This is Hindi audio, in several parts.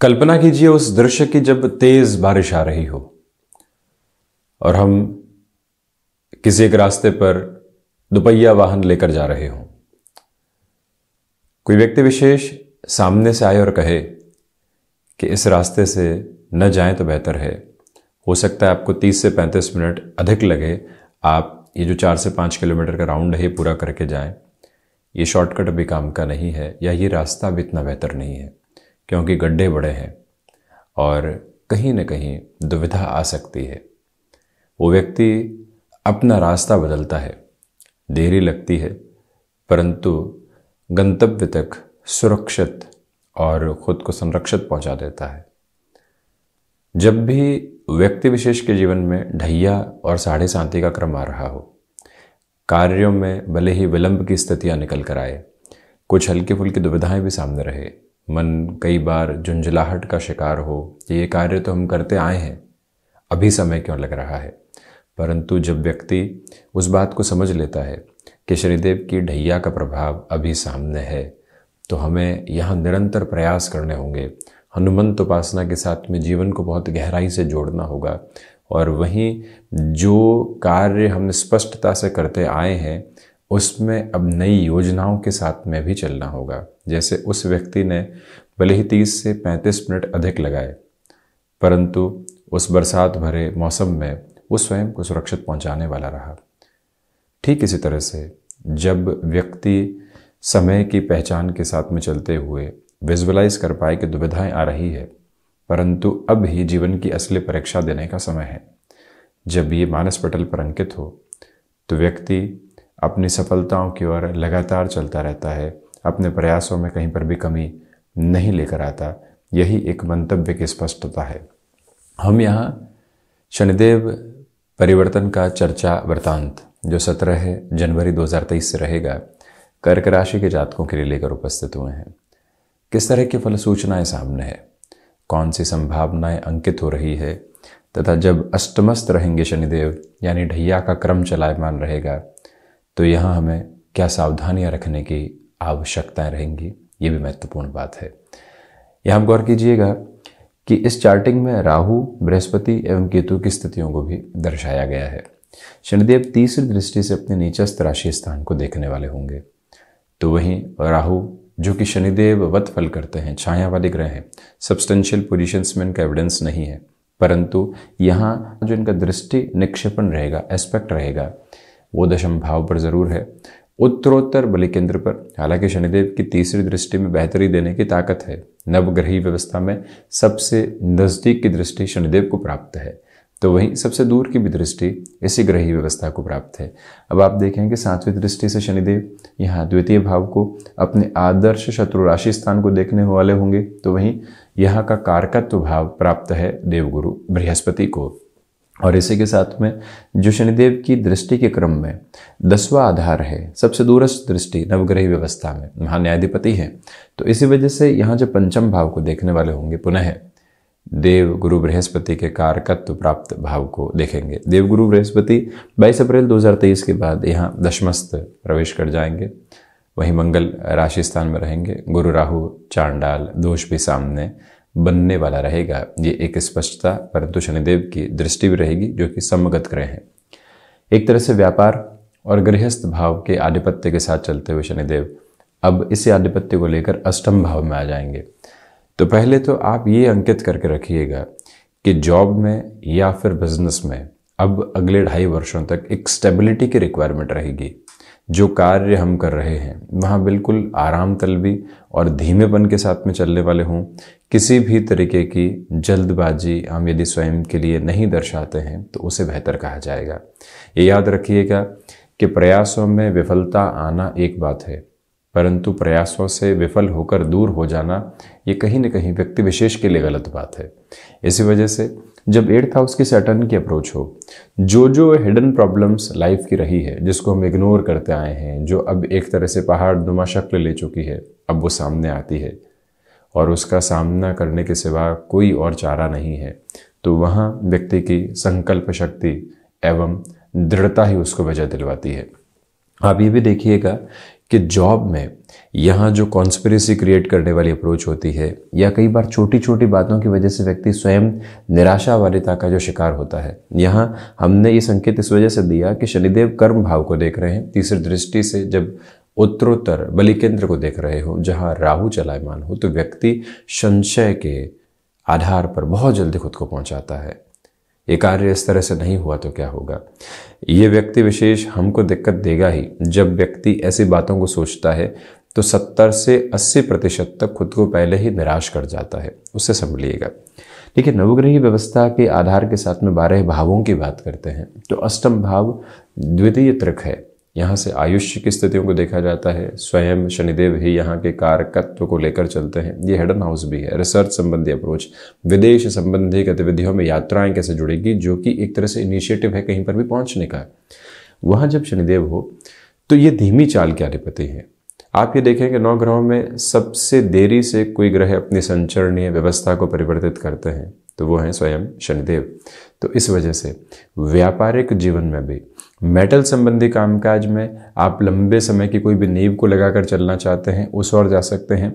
कल्पना कीजिए उस दृश्य की जब तेज बारिश आ रही हो और हम किसी एक रास्ते पर दुपहिया वाहन लेकर जा रहे हों कोई व्यक्ति विशेष सामने से आए और कहे कि इस रास्ते से न जाएं तो बेहतर है हो सकता है आपको 30 से 35 मिनट अधिक लगे आप ये जो चार से पांच किलोमीटर का राउंड है पूरा करके जाएं ये शॉर्टकट भी काम का नहीं है या ये रास्ता भी इतना बेहतर नहीं है क्योंकि गड्ढे बड़े हैं और कहीं न कहीं दुविधा आ सकती है वो व्यक्ति अपना रास्ता बदलता है देरी लगती है परंतु गंतव्य तक सुरक्षित और खुद को संरक्षित पहुंचा देता है जब भी व्यक्ति विशेष के जीवन में ढैया और साढ़े शांति का क्रम आ रहा हो कार्यों में भले ही विलंब की स्थितियां निकल कर आए कुछ हल्की फुल्की दुविधाएं भी सामने रहे मन कई बार झुंझलाहट का शिकार हो कि ये कार्य तो हम करते आए हैं अभी समय क्यों लग रहा है परंतु जब व्यक्ति उस बात को समझ लेता है कि श्रीदेव की ढैया का प्रभाव अभी सामने है तो हमें यहाँ निरंतर प्रयास करने होंगे हनुमंत उपासना के साथ में जीवन को बहुत गहराई से जोड़ना होगा और वहीं जो कार्य हम स्पष्टता से करते आए हैं उसमें अब नई योजनाओं के साथ में भी चलना होगा जैसे उस व्यक्ति ने भले ही तीस से पैंतीस मिनट अधिक लगाए परंतु उस बरसात भरे मौसम में वो स्वयं को सुरक्षित पहुंचाने वाला रहा ठीक इसी तरह से जब व्यक्ति समय की पहचान के साथ में चलते हुए विजुअलाइज कर पाए कि दुविधाएं आ रही है परंतु अब ही जीवन की असली परीक्षा देने का समय है जब ये मानस पटल पर अंकित हो तो व्यक्ति अपनी सफलताओं की ओर लगातार चलता रहता है अपने प्रयासों में कहीं पर भी कमी नहीं लेकर आता यही एक मंतव्य की स्पष्टता है हम यहाँ शनिदेव परिवर्तन का चर्चा वृतांत जो सत्रह जनवरी 2023 से रहेगा कर्क राशि के जातकों के लिए लेकर उपस्थित हुए हैं किस तरह की फल सूचनाएं सामने है कौन सी संभावनाएं अंकित हो रही है तथा जब अष्टमस्त रहेंगे शनिदेव यानी ढैया का क्रम चलायमान रहेगा तो यहाँ हमें क्या सावधानियाँ रखने की आवश्यकताएं रहेंगी ये भी महत्वपूर्ण बात है यह हम गौर कीजिएगा कि इस चार्टिंग में राहु बृहस्पति एवं केतु की स्थितियों को भी दर्शाया गया है शनिदेव तीसरी दृष्टि से अपने नीचस्थ राशि स्थान को देखने वाले होंगे तो वहीं राहु जो कि शनिदेव वत फल करते हैं छाया वाले ग्रह हैं सब्सटेंशियल पोजिशंस में इनका एविडेंस नहीं है परंतु यहाँ जो इनका दृष्टि निक्षेपण रहेगा एस्पेक्ट रहेगा वो दशम भाव पर ज़रूर है उत्तरोत्तर बलि केंद्र पर हालांकि शनिदेव की तीसरी दृष्टि में बेहतरी देने की ताकत है नवग्रही व्यवस्था में सबसे नज़दीक की दृष्टि शनिदेव को प्राप्त है तो वहीं सबसे दूर की भी दृष्टि इसी ग्रही व्यवस्था को प्राप्त है अब आप देखें कि सातवीं दृष्टि से शनिदेव यहाँ द्वितीय भाव को अपने आदर्श शत्रु राशि स्थान को देखने वाले होंगे तो वहीं यहाँ का कारकत्व भाव प्राप्त है देवगुरु बृहस्पति को और इसी के साथ में जो शनिदेव की दृष्टि के क्रम में दसवा आधार है सबसे दूरस्थ दृष्टि नवग्रही व्यवस्था में महान्यायाधिपति है तो इसी वजह से यहाँ जो पंचम भाव को देखने वाले होंगे पुनः देव गुरु बृहस्पति के कारकत्व प्राप्त भाव को देखेंगे देव गुरु बृहस्पति 22 अप्रैल 2023 के बाद यहाँ दशमस्त प्रवेश कर जाएंगे वहीं मंगल राशि स्थान में रहेंगे गुरु राहु चांडाल दोष भी सामने बनने वाला रहेगा ये एक स्पष्टता परंतु शनिदेव की दृष्टि भी रहेगी जो कि समगत ग्रह हैं एक तरह से व्यापार और गृहस्थ भाव के आधिपत्य के साथ चलते हुए शनिदेव अब इसी आधिपत्य को लेकर अष्टम भाव में आ जाएंगे तो पहले तो आप ये अंकित करके रखिएगा कि जॉब में या फिर बिजनेस में अब अगले ढाई वर्षों तक एक स्टेबिलिटी की रिक्वायरमेंट रहेगी जो कार्य हम कर रहे हैं वहाँ बिल्कुल आराम तलबी और धीमेपन के साथ में चलने वाले हों किसी भी तरीके की जल्दबाजी हम यदि स्वयं के लिए नहीं दर्शाते हैं तो उसे बेहतर कहा जाएगा ये याद रखिएगा कि प्रयासों में विफलता आना एक बात है परंतु प्रयासों से विफल होकर दूर हो जाना ये कहीं ना कहीं व्यक्ति विशेष के लिए गलत बात है इसी वजह से जब एट्थ हाउस की सैटर्न की अप्रोच हो जो जो हिडन प्रॉब्लम्स लाइफ की रही है जिसको हम इग्नोर करते आए हैं जो अब एक तरह से पहाड़ नुमा शक्ल ले चुकी है अब वो सामने आती है और उसका सामना करने के सिवा कोई और चारा नहीं है तो वहाँ व्यक्ति की संकल्प शक्ति एवं दृढ़ता ही उसको वजह दिलवाती है आप ये भी देखिएगा कि जॉब में यहाँ जो कॉन्स्परेसी क्रिएट करने वाली अप्रोच होती है या कई बार छोटी छोटी बातों की वजह से व्यक्ति स्वयं निराशा वालिता का जो शिकार होता है यहाँ हमने ये संकेत इस वजह से दिया कि शनिदेव कर्म भाव को देख रहे हैं तीसरी दृष्टि से जब उत्तरोत्तर बलिकेंद्र को देख रहे हो जहाँ राहु चलायमान हो तो व्यक्ति संशय के आधार पर बहुत जल्दी खुद को पहुंचाता है ये कार्य इस तरह से नहीं हुआ तो क्या होगा ये व्यक्ति विशेष हमको दिक्कत देगा ही जब व्यक्ति ऐसी बातों को सोचता है तो 70 से 80 प्रतिशत तक खुद को पहले ही निराश कर जाता है उससे संभलिएगा है नवग्रही व्यवस्था के आधार के साथ में बारह भावों की बात करते हैं तो अष्टम भाव द्वितीय त्रिक है यहाँ से आयुष्य की स्थितियों को देखा जाता है स्वयं शनिदेव ही यहाँ के कारकत्व को लेकर चलते हैं ये हेडन हाउस भी है रिसर्च संबंधी अप्रोच विदेश संबंधी गतिविधियों में यात्राएं कैसे जुड़ेगी जो कि एक तरह से इनिशिएटिव है कहीं पर भी पहुँचने का वहाँ जब शनिदेव हो तो ये धीमी चाल के अधिपति हैं आप ये देखें कि नौ ग्रहों में सबसे देरी से कोई ग्रह अपनी संचरणीय व्यवस्था को परिवर्तित करते हैं तो वो हैं स्वयं शनिदेव तो इस वजह से व्यापारिक जीवन में भी मेटल संबंधी कामकाज में आप लंबे समय की कोई भी नींव को लगाकर चलना चाहते हैं उस ओर जा सकते हैं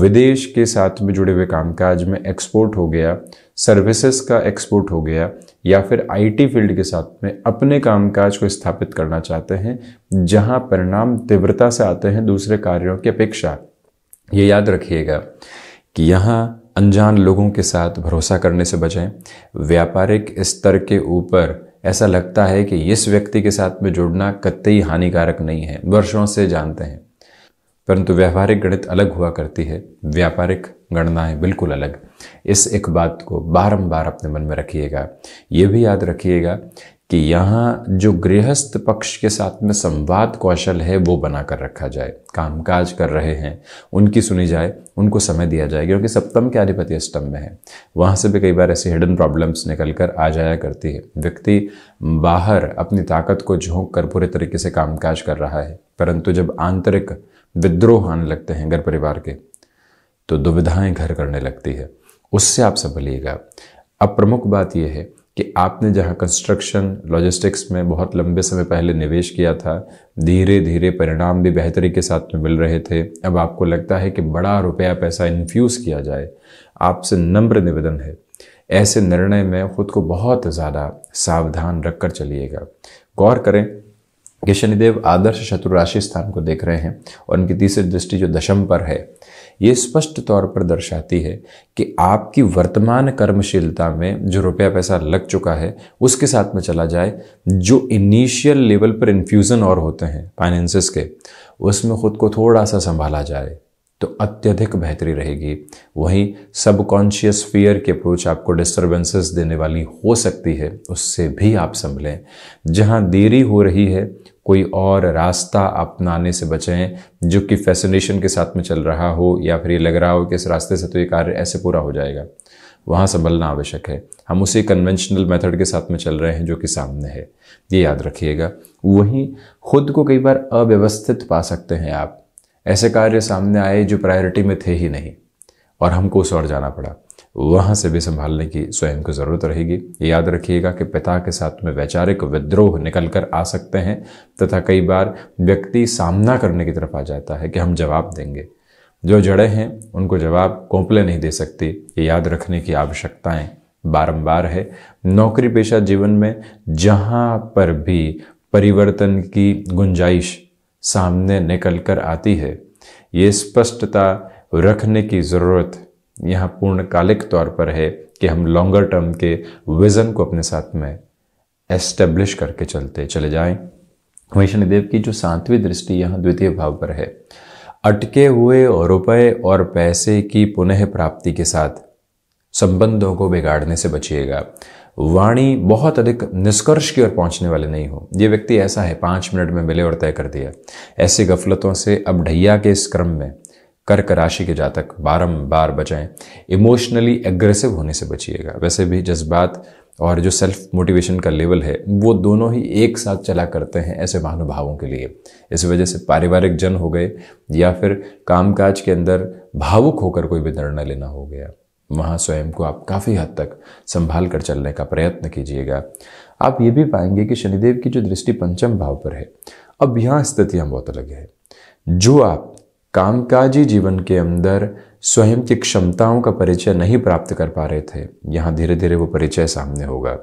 विदेश के साथ में जुड़े हुए कामकाज में एक्सपोर्ट हो गया सर्विसेज का एक्सपोर्ट हो गया या फिर आईटी फील्ड के साथ में अपने कामकाज को स्थापित करना चाहते हैं जहां परिणाम तीव्रता से आते हैं दूसरे कार्यों की अपेक्षा ये याद रखिएगा कि यहाँ अनजान लोगों के साथ भरोसा करने से बचें व्यापारिक स्तर के ऊपर ऐसा लगता है कि इस व्यक्ति के साथ में जुड़ना कतई हानिकारक नहीं है वर्षों से जानते हैं परंतु व्यवहारिक गणित अलग हुआ करती है व्यापारिक गणनाएं बिल्कुल अलग इस एक बात को बारंबार अपने मन में रखिएगा ये भी याद रखिएगा कि यहाँ जो गृहस्थ पक्ष के साथ में संवाद कौशल है वो बना कर रखा जाए कामकाज कर रहे हैं उनकी सुनी जाए उनको समय दिया जाए क्योंकि सप्तम के अधिपति अष्टम में है वहाँ से भी कई बार ऐसी हिडन प्रॉब्लम्स निकल कर आ जाया करती है व्यक्ति बाहर अपनी ताकत को झोंक कर पूरे तरीके से कामकाज कर रहा है परंतु जब आंतरिक विद्रोह आने लगते हैं घर परिवार के तो दुविधाएं घर करने लगती है उससे आप संभलिएगा अब प्रमुख बात यह है कि आपने जहाँ कंस्ट्रक्शन लॉजिस्टिक्स में बहुत लंबे समय पहले निवेश किया था धीरे धीरे परिणाम भी बेहतरी के साथ में मिल रहे थे अब आपको लगता है कि बड़ा रुपया पैसा इन्फ्यूज़ किया जाए आपसे नम्र निवेदन है ऐसे निर्णय में खुद को बहुत ज़्यादा सावधान रखकर चलिएगा गौर करें कि शनिदेव आदर्श शत्रु राशि स्थान को देख रहे हैं और उनकी तीसरी दृष्टि जो दशम पर है ये स्पष्ट तौर पर दर्शाती है कि आपकी वर्तमान कर्मशीलता में जो रुपया पैसा लग चुका है उसके साथ में चला जाए जो इनिशियल लेवल पर इन्फ्यूज़न और होते हैं फाइनेंसिस के उसमें खुद को थोड़ा सा संभाला जाए तो अत्यधिक बेहतरी रहेगी वहीं सबकॉन्शियस फियर की अप्रोच आपको डिस्टर्बेंसेस देने वाली हो सकती है उससे भी आप संभलें जहां देरी हो रही है कोई और रास्ता अपनाने से बचें जो कि फैसिनेशन के साथ में चल रहा हो या फिर ये लग रहा हो कि इस रास्ते से तो ये कार्य ऐसे पूरा हो जाएगा वहाँ संभलना आवश्यक है हम उसी कन्वेंशनल मेथड के साथ में चल रहे हैं जो कि सामने है ये याद रखिएगा वहीं खुद को कई बार अव्यवस्थित पा सकते हैं आप ऐसे कार्य सामने आए जो प्रायोरिटी में थे ही नहीं और हमको उस और जाना पड़ा वहाँ से भी संभालने की स्वयं को ज़रूरत रहेगी याद रखिएगा कि पिता के साथ में वैचारिक विद्रोह निकल कर आ सकते हैं तथा कई बार व्यक्ति सामना करने की तरफ आ जाता है कि हम जवाब देंगे जो जड़े हैं उनको जवाब कौपले नहीं दे सकती ये याद रखने की आवश्यकताएं बारंबार है नौकरी पेशा जीवन में जहाँ पर भी परिवर्तन की गुंजाइश सामने निकल कर आती है ये स्पष्टता रखने की ज़रूरत यहाँ पूर्णकालिक तौर पर है कि हम लॉन्गर टर्म के विज़न को अपने साथ में एस्टेब्लिश करके चलते चले जाएं वहीं शनिदेव की जो सातवीं दृष्टि यहाँ द्वितीय भाव पर है अटके हुए रुपए और पैसे की पुनः प्राप्ति के साथ संबंधों को बिगाड़ने से बचिएगा वाणी बहुत अधिक निष्कर्ष की ओर पहुंचने वाले नहीं हो ये व्यक्ति ऐसा है पांच मिनट में मिले और तय कर दिया ऐसी गफलतों से अब ढैया के इस क्रम में कर्क राशि के जातक बारंबार बचाएं इमोशनली एग्रेसिव होने से बचिएगा वैसे भी जज्बात और जो सेल्फ मोटिवेशन का लेवल है वो दोनों ही एक साथ चला करते हैं ऐसे महानुभावों के लिए इस वजह से पारिवारिक जन हो गए या फिर कामकाज के अंदर भावुक होकर कोई भी निर्णय लेना हो गया वहाँ स्वयं को आप काफ़ी हद तक संभाल कर चलने का प्रयत्न कीजिएगा आप ये भी पाएंगे कि शनिदेव की जो दृष्टि पंचम भाव पर है अब यहाँ स्थितियाँ बहुत अलग है जो आप कामकाजी जीवन के अंदर स्वयं की क्षमताओं का परिचय नहीं प्राप्त कर पा रहे थे यहाँ धीरे धीरे वो परिचय सामने होगा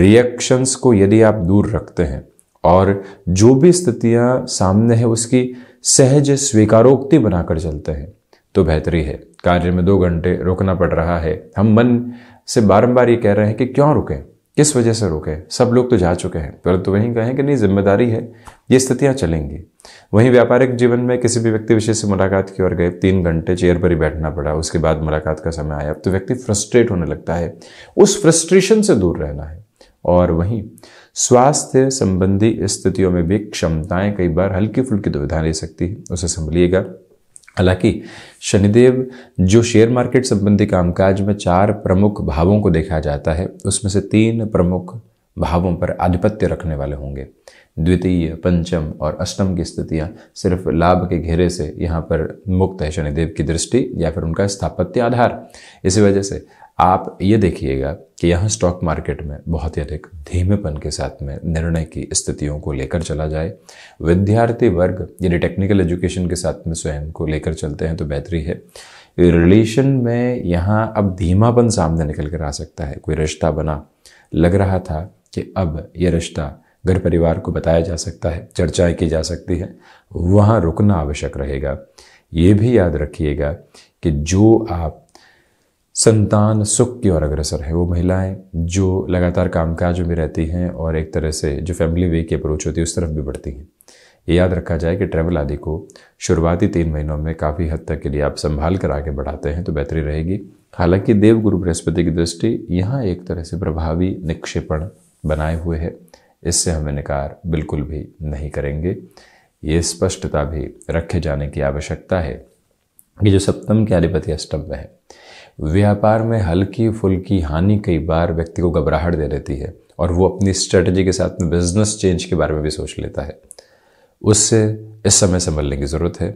रिएक्शंस को यदि आप दूर रखते हैं और जो भी स्थितियाँ सामने है उसकी सहज स्वीकारोक्ति बनाकर चलते हैं तो बेहतरी है कार्य में दो घंटे रुकना पड़ रहा है हम मन से बारंबार ये कह रहे हैं कि क्यों रुकें किस वजह से रुकें सब लोग तो जा चुके हैं परंतु वहीं कहें कि नहीं जिम्मेदारी है ये स्थितियाँ चलेंगी वहीं व्यापारिक जीवन में किसी भी व्यक्ति विशेष से मुलाकात की ओर गए तीन घंटे चेयर पर ही बैठना पड़ा उसके बाद मुलाकात का समय आया अब तो व्यक्ति फ्रस्ट्रेट होने लगता है उस फ्रस्ट्रेशन से दूर रहना है और वहीं स्वास्थ्य संबंधी स्थितियों में भी क्षमताएं कई बार हल्की फुल्की दुविधा ले सकती है उसे संभलिएगा हालांकि शनिदेव जो शेयर मार्केट संबंधी कामकाज में चार प्रमुख भावों को देखा जाता है उसमें से तीन प्रमुख भावों पर आधिपत्य रखने वाले होंगे द्वितीय पंचम और अष्टम की स्थितियाँ सिर्फ लाभ के घेरे से यहाँ पर मुक्त है शनिदेव की दृष्टि या फिर उनका स्थापत्य आधार इसी वजह से आप ये देखिएगा कि यहाँ स्टॉक मार्केट में बहुत ही अधिक धीमेपन के साथ में निर्णय की स्थितियों को लेकर चला जाए विद्यार्थी वर्ग यदि टेक्निकल एजुकेशन के साथ में स्वयं को लेकर चलते हैं तो बेहतरी है रिलेशन में यहाँ अब धीमापन सामने निकल कर आ सकता है कोई रिश्ता बना लग रहा था कि अब यह रिश्ता घर परिवार को बताया जा सकता है चर्चाएं की जा सकती है वहाँ रुकना आवश्यक रहेगा ये भी याद रखिएगा कि जो आप संतान सुख की ओर अग्रसर है वो महिलाएं जो लगातार कामकाज में रहती हैं और एक तरह से जो फैमिली वे की अप्रोच होती है उस तरफ भी बढ़ती हैं ये याद रखा जाए कि ट्रैवल आदि को शुरुआती तीन महीनों में काफ़ी हद तक के लिए आप संभाल कर आगे बढ़ाते हैं तो बेहतरी रहेगी हालांकि गुरु बृहस्पति की दृष्टि यहाँ एक तरह से प्रभावी निक्षेपण बनाए हुए है इससे हम इनकार बिल्कुल भी नहीं करेंगे ये स्पष्टता भी रखे जाने की आवश्यकता है कि जो सप्तम के अधिपति अष्टम में है व्यापार में हल्की फुल्की हानि कई बार व्यक्ति को घबराहट दे देती है और वो अपनी स्ट्रेटजी के साथ में बिजनेस चेंज के बारे में भी सोच लेता है उससे इस समय संभलने की ज़रूरत है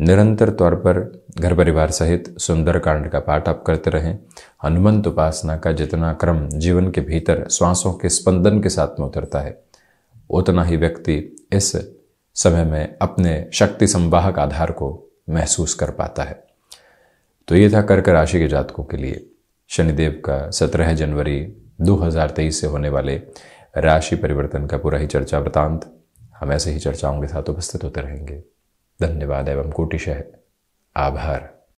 निरंतर तौर पर घर परिवार सहित सुंदरकांड का पाठ आप करते रहें हनुमंत उपासना का जितना क्रम जीवन के भीतर श्वासों के स्पंदन के साथ में उतरता है उतना ही व्यक्ति इस समय में अपने शक्ति संवाहक आधार को महसूस कर पाता है तो ये था कर्क राशि के जातकों के लिए शनिदेव का 17 जनवरी 2023 से होने वाले राशि परिवर्तन का पूरा ही चर्चा वृतांत हम ऐसे ही चर्चाओं के साथ उपस्थित होते रहेंगे धन्यवाद एवं कोटिशह आभार